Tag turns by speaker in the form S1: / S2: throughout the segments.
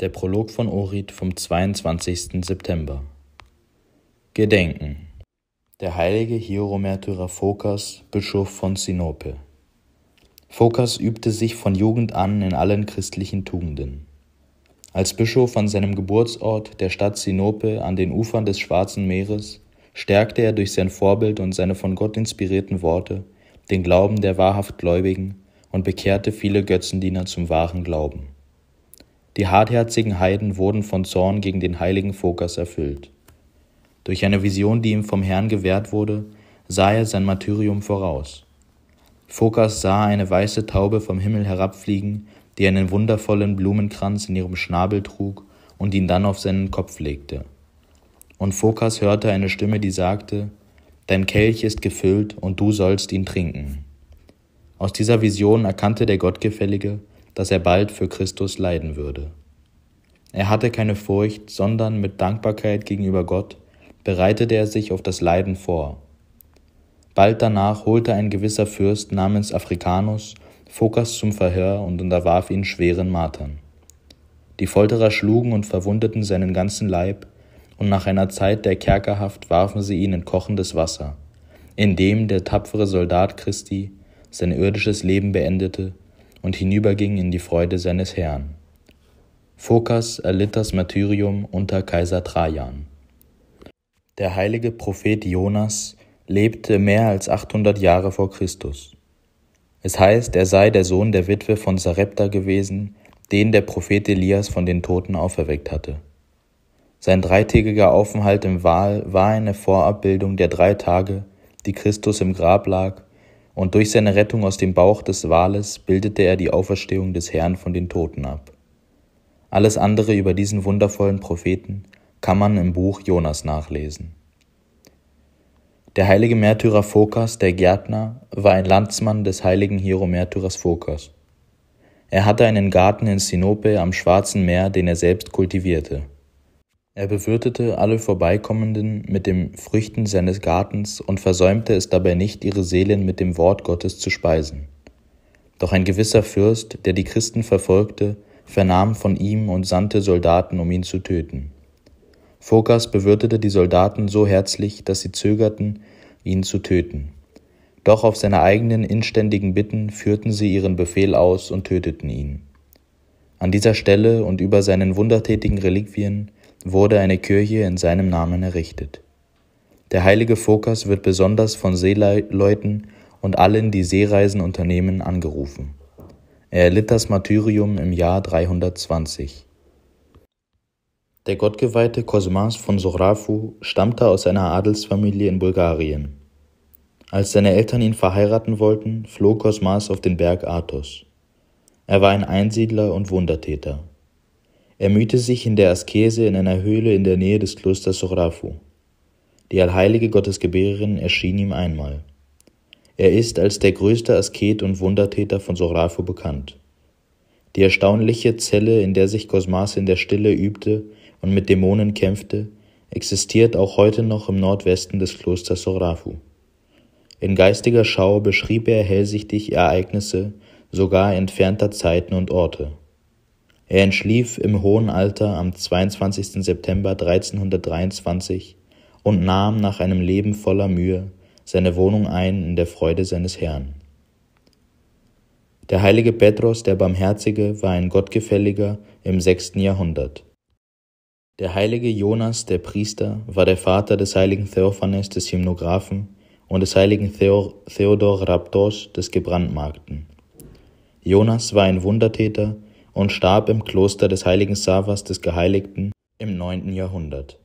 S1: Der Prolog von Orit vom 22. September. Gedenken. Der heilige Hieromärtyrer Phokas, Bischof von Sinope. Phokas übte sich von Jugend an in allen christlichen Tugenden. Als Bischof an seinem Geburtsort, der Stadt Sinope an den Ufern des Schwarzen Meeres, stärkte er durch sein Vorbild und seine von Gott inspirierten Worte den Glauben der wahrhaft Gläubigen und bekehrte viele Götzendiener zum wahren Glauben. Die hartherzigen Heiden wurden von Zorn gegen den heiligen Phokas erfüllt. Durch eine Vision, die ihm vom Herrn gewährt wurde, sah er sein Martyrium voraus. Phokas sah eine weiße Taube vom Himmel herabfliegen, die einen wundervollen Blumenkranz in ihrem Schnabel trug und ihn dann auf seinen Kopf legte. Und Phokas hörte eine Stimme, die sagte, Dein Kelch ist gefüllt und du sollst ihn trinken. Aus dieser Vision erkannte der Gottgefällige, dass er bald für Christus leiden würde. Er hatte keine Furcht, sondern mit Dankbarkeit gegenüber Gott bereitete er sich auf das Leiden vor. Bald danach holte ein gewisser Fürst namens Africanus Phokas zum Verhör und unterwarf ihn schweren Martern. Die Folterer schlugen und verwundeten seinen ganzen Leib, und nach einer Zeit der Kerkerhaft warfen sie ihn in kochendes Wasser, in dem der tapfere Soldat Christi sein irdisches Leben beendete und hinüberging in die Freude seines Herrn. Phokas erlitt das Martyrium unter Kaiser Trajan. Der heilige Prophet Jonas lebte mehr als 800 Jahre vor Christus. Es heißt, er sei der Sohn der Witwe von Sarepta gewesen, den der Prophet Elias von den Toten auferweckt hatte. Sein dreitägiger Aufenthalt im Wahl war eine Vorabbildung der drei Tage, die Christus im Grab lag und durch seine Rettung aus dem Bauch des Wales bildete er die Auferstehung des Herrn von den Toten ab. Alles andere über diesen wundervollen Propheten kann man im Buch Jonas nachlesen. Der heilige Märtyrer Phokas, der Gärtner, war ein Landsmann des heiligen Hieromärtyrers Phokas. Er hatte einen Garten in Sinope am Schwarzen Meer, den er selbst kultivierte. Er bewirtete alle Vorbeikommenden mit den Früchten seines Gartens und versäumte es dabei nicht, ihre Seelen mit dem Wort Gottes zu speisen. Doch ein gewisser Fürst, der die Christen verfolgte, vernahm von ihm und sandte Soldaten, um ihn zu töten. Phokas bewirtete die Soldaten so herzlich, dass sie zögerten, ihn zu töten. Doch auf seine eigenen inständigen Bitten führten sie ihren Befehl aus und töteten ihn. An dieser Stelle und über seinen wundertätigen Reliquien wurde eine Kirche in seinem Namen errichtet. Der heilige Fokas wird besonders von Seeleuten und allen, die Seereisen unternehmen, angerufen. Er erlitt das Martyrium im Jahr 320. Der gottgeweihte Cosmas von Sorafu stammte aus einer Adelsfamilie in Bulgarien. Als seine Eltern ihn verheiraten wollten, floh Cosmas auf den Berg Athos. Er war ein Einsiedler und Wundertäter. Er mühte sich in der Askese in einer Höhle in der Nähe des Klosters Sorafu. Die allheilige Gottesgebärerin erschien ihm einmal. Er ist als der größte Asket und Wundertäter von Sorafu bekannt. Die erstaunliche Zelle, in der sich Cosmas in der Stille übte und mit Dämonen kämpfte, existiert auch heute noch im Nordwesten des Klosters Sorafu. In geistiger Schau beschrieb er hellsichtig Ereignisse sogar entfernter Zeiten und Orte. Er entschlief im hohen Alter am 22. September 1323 und nahm nach einem Leben voller Mühe seine Wohnung ein in der Freude seines Herrn. Der heilige Petrus der Barmherzige war ein Gottgefälliger im sechsten Jahrhundert. Der heilige Jonas der Priester war der Vater des heiligen Theophanes des Hymnographen und des heiligen Theodor Raptos des Gebrandmarkten. Jonas war ein Wundertäter, und starb im Kloster des heiligen Savas des Geheiligten im 9. Jahrhundert.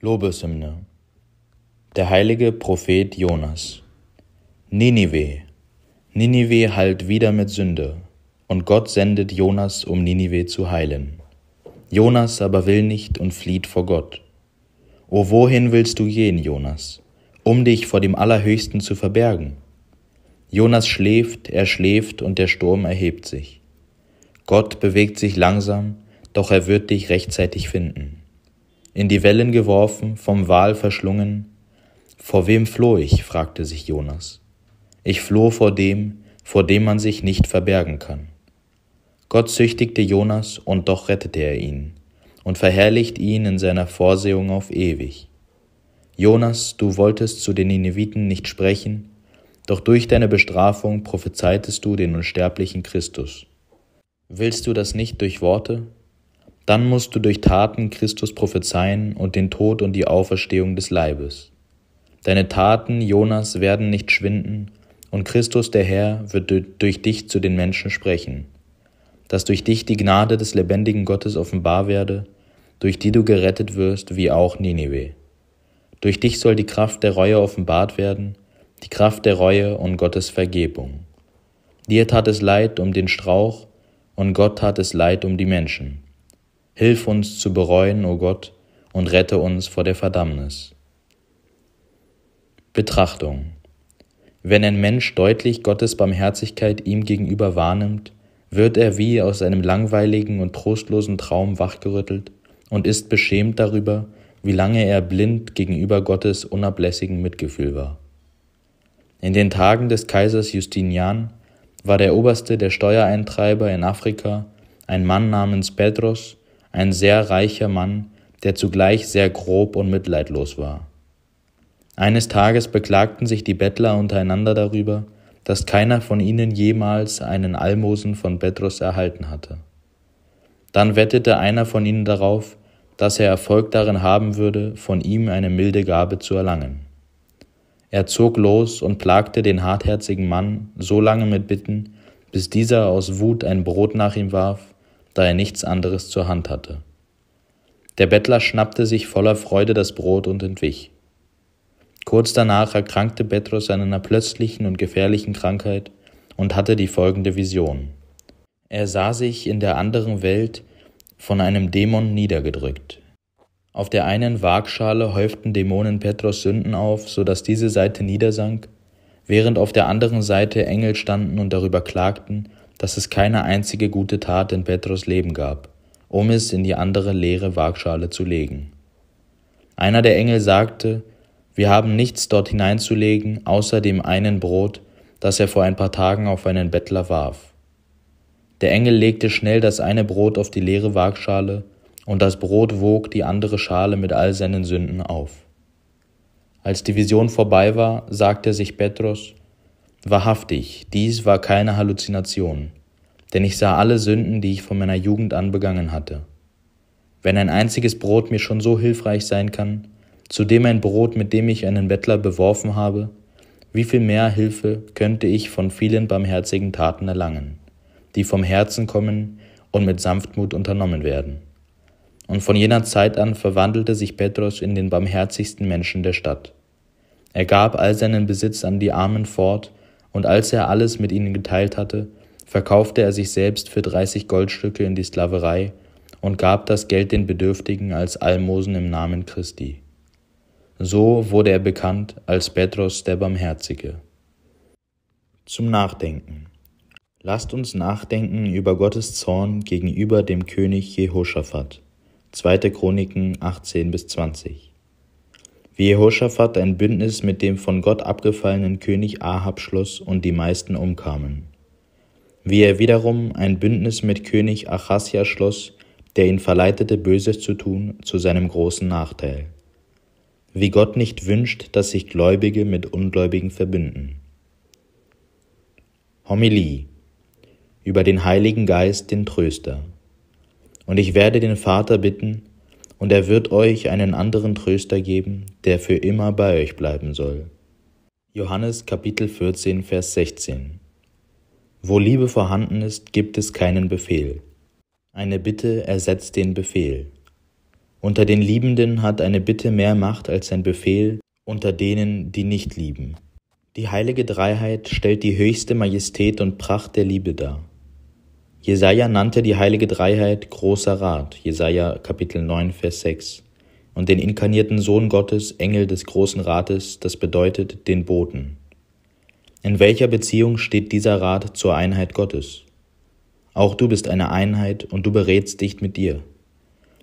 S1: Lobeshymne Der heilige Prophet Jonas Ninive Ninive hallt wieder mit Sünde, und Gott sendet Jonas, um Ninive zu heilen. Jonas aber will nicht und flieht vor Gott. O wohin willst du gehen, Jonas, um dich vor dem Allerhöchsten zu verbergen? Jonas schläft, er schläft und der Sturm erhebt sich. Gott bewegt sich langsam, doch er wird dich rechtzeitig finden. In die Wellen geworfen, vom Wal verschlungen. Vor wem floh ich? fragte sich Jonas. Ich floh vor dem, vor dem man sich nicht verbergen kann. Gott züchtigte Jonas und doch rettete er ihn und verherrlicht ihn in seiner Vorsehung auf ewig. Jonas, du wolltest zu den Nineviten nicht sprechen, doch durch deine Bestrafung prophezeitest du den unsterblichen Christus. Willst du das nicht durch Worte? Dann musst du durch Taten Christus prophezeien und den Tod und die Auferstehung des Leibes. Deine Taten, Jonas, werden nicht schwinden, und Christus der Herr wird durch dich zu den Menschen sprechen, dass durch dich die Gnade des lebendigen Gottes offenbar werde, durch die du gerettet wirst, wie auch Nineveh. Durch dich soll die Kraft der Reue offenbart werden, die Kraft der Reue und Gottes Vergebung. Dir tat es leid um den Strauch, und Gott tat es leid um die Menschen. Hilf uns zu bereuen, o oh Gott, und rette uns vor der Verdammnis. Betrachtung Wenn ein Mensch deutlich Gottes Barmherzigkeit ihm gegenüber wahrnimmt, wird er wie aus einem langweiligen und trostlosen Traum wachgerüttelt und ist beschämt darüber, wie lange er blind gegenüber Gottes unablässigem Mitgefühl war. In den Tagen des Kaisers Justinian war der Oberste der Steuereintreiber in Afrika ein Mann namens Petros, ein sehr reicher Mann, der zugleich sehr grob und mitleidlos war. Eines Tages beklagten sich die Bettler untereinander darüber, dass keiner von ihnen jemals einen Almosen von Petros erhalten hatte. Dann wettete einer von ihnen darauf, dass er Erfolg darin haben würde, von ihm eine milde Gabe zu erlangen. Er zog los und plagte den hartherzigen Mann so lange mit Bitten, bis dieser aus Wut ein Brot nach ihm warf, da er nichts anderes zur Hand hatte. Der Bettler schnappte sich voller Freude das Brot und entwich. Kurz danach erkrankte Petrus an einer plötzlichen und gefährlichen Krankheit und hatte die folgende Vision. Er sah sich in der anderen Welt von einem Dämon niedergedrückt. Auf der einen Waagschale häuften Dämonen Petros Sünden auf, so dass diese Seite niedersank, während auf der anderen Seite Engel standen und darüber klagten, dass es keine einzige gute Tat in Petros Leben gab, um es in die andere leere Waagschale zu legen. Einer der Engel sagte, wir haben nichts dort hineinzulegen, außer dem einen Brot, das er vor ein paar Tagen auf einen Bettler warf. Der Engel legte schnell das eine Brot auf die leere Waagschale, und das Brot wog die andere Schale mit all seinen Sünden auf. Als die Vision vorbei war, sagte sich Petrus, Wahrhaftig, dies war keine Halluzination, denn ich sah alle Sünden, die ich von meiner Jugend an begangen hatte. Wenn ein einziges Brot mir schon so hilfreich sein kann, zudem ein Brot, mit dem ich einen Bettler beworfen habe, wie viel mehr Hilfe könnte ich von vielen barmherzigen Taten erlangen, die vom Herzen kommen und mit Sanftmut unternommen werden. Und von jener Zeit an verwandelte sich Petrus in den barmherzigsten Menschen der Stadt. Er gab all seinen Besitz an die Armen fort, und als er alles mit ihnen geteilt hatte, verkaufte er sich selbst für dreißig Goldstücke in die Sklaverei und gab das Geld den Bedürftigen als Almosen im Namen Christi. So wurde er bekannt als Petrus der Barmherzige. Zum Nachdenken. Lasst uns nachdenken über Gottes Zorn gegenüber dem König Jehoschaphat. 2. Chroniken 18 bis 20. Wie Jehoshaphat ein Bündnis mit dem von Gott abgefallenen König Ahab schloss und die meisten umkamen. Wie er wiederum ein Bündnis mit König Achasia schloss, der ihn verleitete, Böses zu tun, zu seinem großen Nachteil. Wie Gott nicht wünscht, dass sich Gläubige mit Ungläubigen verbünden. Homilie über den Heiligen Geist, den Tröster. Und ich werde den Vater bitten, und er wird euch einen anderen Tröster geben, der für immer bei euch bleiben soll. Johannes Kapitel 14, Vers 16 Wo Liebe vorhanden ist, gibt es keinen Befehl. Eine Bitte ersetzt den Befehl. Unter den Liebenden hat eine Bitte mehr Macht als ein Befehl unter denen, die nicht lieben. Die heilige Dreiheit stellt die höchste Majestät und Pracht der Liebe dar. Jesaja nannte die heilige Dreiheit großer Rat, Jesaja Kapitel 9, Vers 6, und den inkarnierten Sohn Gottes, Engel des großen Rates, das bedeutet den Boten. In welcher Beziehung steht dieser Rat zur Einheit Gottes? Auch du bist eine Einheit und du berätst dich mit dir.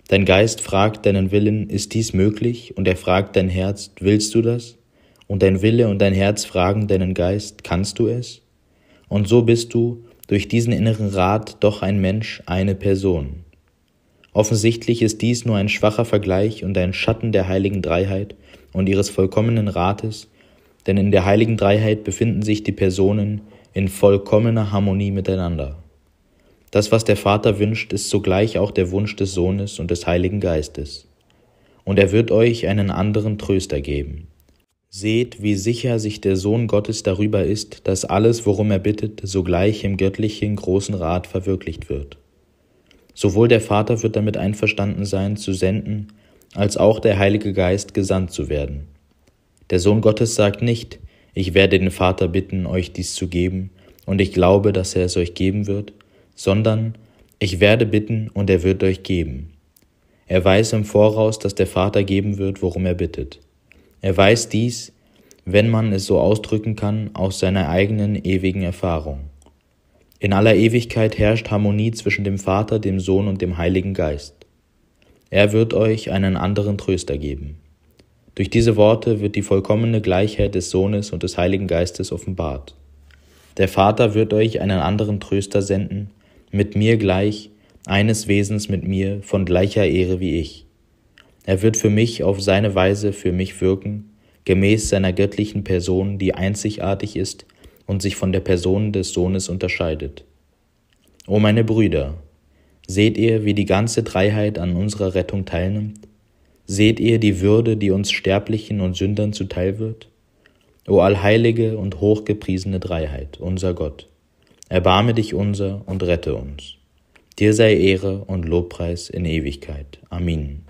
S1: Dein Geist fragt deinen Willen, ist dies möglich? Und er fragt dein Herz, willst du das? Und dein Wille und dein Herz fragen deinen Geist, kannst du es? Und so bist du durch diesen inneren Rat doch ein Mensch eine Person. Offensichtlich ist dies nur ein schwacher Vergleich und ein Schatten der heiligen Dreiheit und ihres vollkommenen Rates, denn in der heiligen Dreiheit befinden sich die Personen in vollkommener Harmonie miteinander. Das, was der Vater wünscht, ist zugleich auch der Wunsch des Sohnes und des Heiligen Geistes. Und er wird euch einen anderen Tröster geben, Seht, wie sicher sich der Sohn Gottes darüber ist, dass alles, worum er bittet, sogleich im göttlichen großen Rat verwirklicht wird. Sowohl der Vater wird damit einverstanden sein, zu senden, als auch der Heilige Geist gesandt zu werden. Der Sohn Gottes sagt nicht, ich werde den Vater bitten, euch dies zu geben, und ich glaube, dass er es euch geben wird, sondern ich werde bitten, und er wird euch geben. Er weiß im Voraus, dass der Vater geben wird, worum er bittet. Er weiß dies, wenn man es so ausdrücken kann, aus seiner eigenen ewigen Erfahrung. In aller Ewigkeit herrscht Harmonie zwischen dem Vater, dem Sohn und dem Heiligen Geist. Er wird euch einen anderen Tröster geben. Durch diese Worte wird die vollkommene Gleichheit des Sohnes und des Heiligen Geistes offenbart. Der Vater wird euch einen anderen Tröster senden, mit mir gleich, eines Wesens mit mir, von gleicher Ehre wie ich er wird für mich auf seine Weise für mich wirken, gemäß seiner göttlichen Person, die einzigartig ist und sich von der Person des Sohnes unterscheidet. O meine Brüder, seht ihr, wie die ganze Dreiheit an unserer Rettung teilnimmt? Seht ihr die Würde, die uns Sterblichen und Sündern zuteil wird? O allheilige und hochgepriesene Dreiheit, unser Gott, erbarme dich unser und rette uns. Dir sei Ehre und Lobpreis in Ewigkeit. Amen.